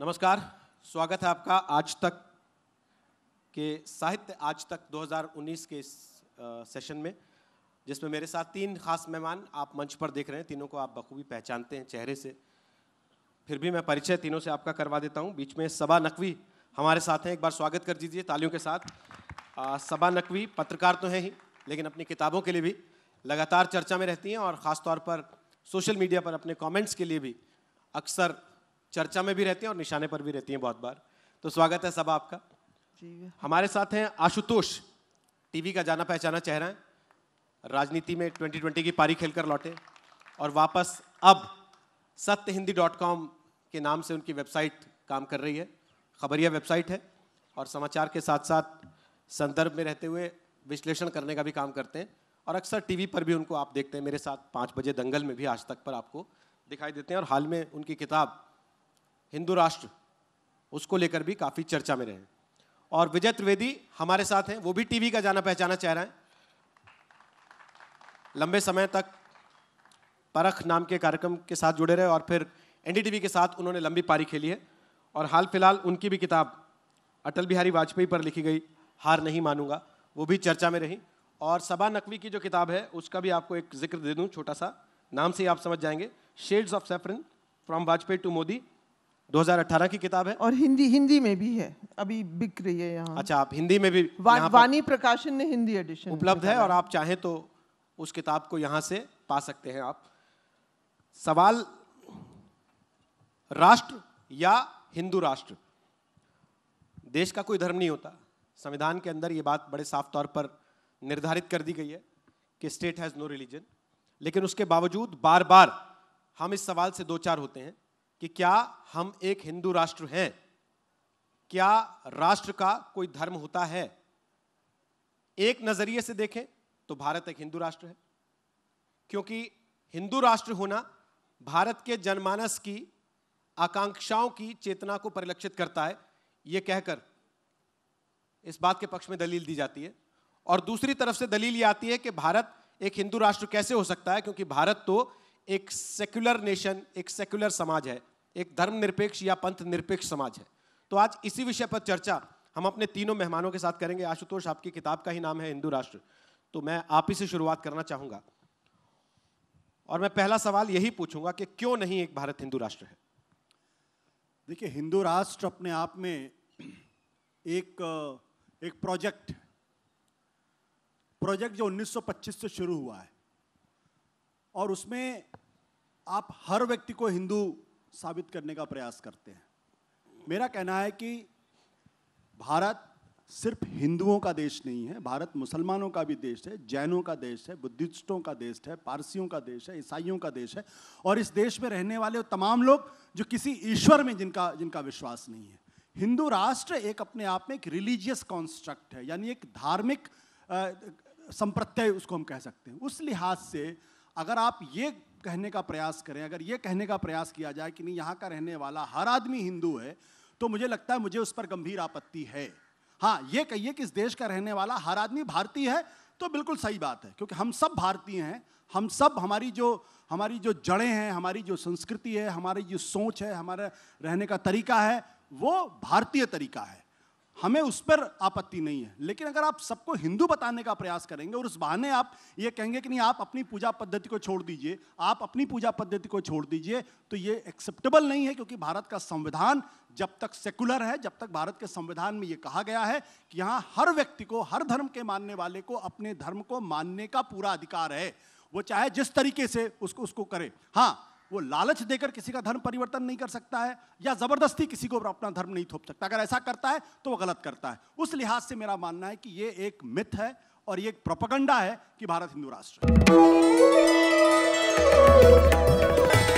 नमस्कार स्वागत है आपका आज तक के साहित्य आज तक 2019 के इस सेशन में जिसमें मेरे साथ तीन खास मेहमान आप मंच पर देख रहे हैं तीनों को आप बखूबी पहचानते हैं चेहरे से फिर भी मैं परिचय तीनों से आपका करवा देता हूं बीच में सबा नकवी हमारे साथ हैं एक बार स्वागत कर दीजिए तालियों के साथ आ, सबा नकवी पत्रकार तो हैं ही लेकिन अपनी किताबों के लिए भी लगातार चर्चा में रहती हैं और ख़ासतौर पर सोशल मीडिया पर अपने कॉमेंट्स के लिए भी अक्सर चर्चा में भी रहती हैं और निशाने पर भी रहती हैं बहुत बार तो स्वागत है सब आपका हाँ। हमारे साथ हैं आशुतोष टीवी का जाना पहचाना चेहरा है राजनीति में 2020 की पारी खेलकर लौटे और वापस अब सत्य हिंदी डॉट कॉम के नाम से उनकी वेबसाइट काम कर रही है खबरिया वेबसाइट है और समाचार के साथ साथ संदर्भ में रहते हुए विश्लेषण करने का भी काम करते हैं और अक्सर टीवी पर भी उनको आप देखते हैं मेरे साथ पाँच बजे दंगल में भी आज तक पर आपको दिखाई देते हैं और हाल में उनकी किताब हिंदू राष्ट्र उसको लेकर भी काफ़ी चर्चा में रहे और विजय त्रिवेदी हमारे साथ हैं वो भी टीवी का जाना पहचाना चेहरा है लंबे समय तक परख नाम के कार्यक्रम के साथ जुड़े रहे और फिर एनडीटीवी के साथ उन्होंने लंबी पारी खेली है और हाल फिलहाल उनकी भी किताब अटल बिहारी वाजपेयी पर लिखी गई हार नहीं मानूंगा वो भी चर्चा में रही और सबा नकवी की जो किताब है उसका भी आपको एक जिक्र दे दूँ छोटा सा नाम से ही आप समझ जाएंगे shades of saffron from Vajpayee to Modi 2018 की किताब है और हिंदी हिंदी में भी है अभी बिक रही है यहाँ अच्छा आप हिंदी में भी वा, वानी प्रकाशन ने हिंदी एडिशन उपलब्ध है और आप चाहें तो उस किताब को यहाँ से पा सकते हैं आप सवाल राष्ट्र या हिंदू राष्ट्र देश का कोई धर्म नहीं होता संविधान के अंदर ये बात बड़े साफ तौर पर निर्धारित कर दी गई है कि स्टेट हैज़ नो रिलीजन लेकिन उसके बावजूद बार बार हम इस सवाल से दो चार होते हैं कि क्या हम एक हिंदू राष्ट्र हैं क्या राष्ट्र का कोई धर्म होता है एक नज़रिए से देखें तो भारत एक हिंदू राष्ट्र है क्योंकि हिंदू राष्ट्र होना भारत के जनमानस की आकांक्षाओं की चेतना को परिलक्षित करता है ये कहकर इस बात के पक्ष में दलील दी जाती है और दूसरी तरफ से दलील ये आती है कि भारत एक हिंदू राष्ट्र कैसे हो सकता है क्योंकि भारत तो एक सेक्युलर नेशन एक सेक्युलर समाज है एक धर्मनिरपेक्ष या पंथ निरपेक्ष समाज है तो आज इसी विषय पर चर्चा हम अपने तीनों मेहमानों के साथ करेंगे आशुतोष आपकी किताब का ही नाम है हिंदू राष्ट्र तो मैं आप ही से शुरुआत करना चाहूंगा और मैं पहला सवाल यही पूछूंगा कि क्यों नहीं एक भारत हिंदू राष्ट्र है देखिए हिंदू राष्ट्र अपने आप में एक एक प्रोजेक्ट प्रोजेक्ट जो 1925 से शुरू हुआ है और उसमें आप हर व्यक्ति को हिंदू साबित करने का प्रयास करते हैं मेरा कहना है कि भारत सिर्फ हिंदुओं का देश नहीं है भारत मुसलमानों का भी देश है जैनों का देश है बुद्धिस्टों का देश है पारसियों का देश है ईसाइयों का देश है और इस देश में रहने वाले तमाम लोग जो किसी ईश्वर में जिनका जिनका विश्वास नहीं है हिंदू राष्ट्र एक अपने आप में एक रिलीजियस कॉन्स्ट्रक्ट है यानी एक धार्मिक संप्रत्यय उसको हम कह सकते हैं उस लिहाज से अगर आप ये कहने का प्रयास करें अगर ये कहने का प्रयास किया जाए कि नहीं यहाँ का रहने वाला हर आदमी हिंदू है तो मुझे लगता है मुझे उस पर गंभीर आपत्ति है हाँ ये कहिए कि इस देश का रहने वाला हर आदमी भारतीय है तो बिल्कुल सही बात है क्योंकि हम सब भारतीय हैं हम सब हमारी जो हमारी जो जड़ें हैं हमारी जो संस्कृति है हमारी जो सोच है हमारा रहने का तरीका है वो भारतीय तरीका है हमें उस पर आपत्ति नहीं है लेकिन अगर आप सबको हिंदू बताने का प्रयास करेंगे और उस बहाने आप ये कहेंगे कि नहीं आप अपनी पूजा पद्धति को छोड़ दीजिए आप अपनी पूजा पद्धति को छोड़ दीजिए तो ये एक्सेप्टेबल नहीं है क्योंकि भारत का संविधान जब तक सेकुलर है जब तक भारत के संविधान में ये कहा गया है कि यहाँ हर व्यक्ति को हर धर्म के मानने वाले को अपने धर्म को मानने का पूरा अधिकार है वो चाहे जिस तरीके से उसको उसको करे हाँ वो लालच देकर किसी का धर्म परिवर्तन नहीं कर सकता है या जबरदस्ती किसी को अपना धर्म नहीं थोप सकता अगर ऐसा करता है तो वो गलत करता है उस लिहाज से मेरा मानना है कि ये एक मिथ है और ये एक प्रोपगंडा है कि भारत हिंदू राष्ट्र है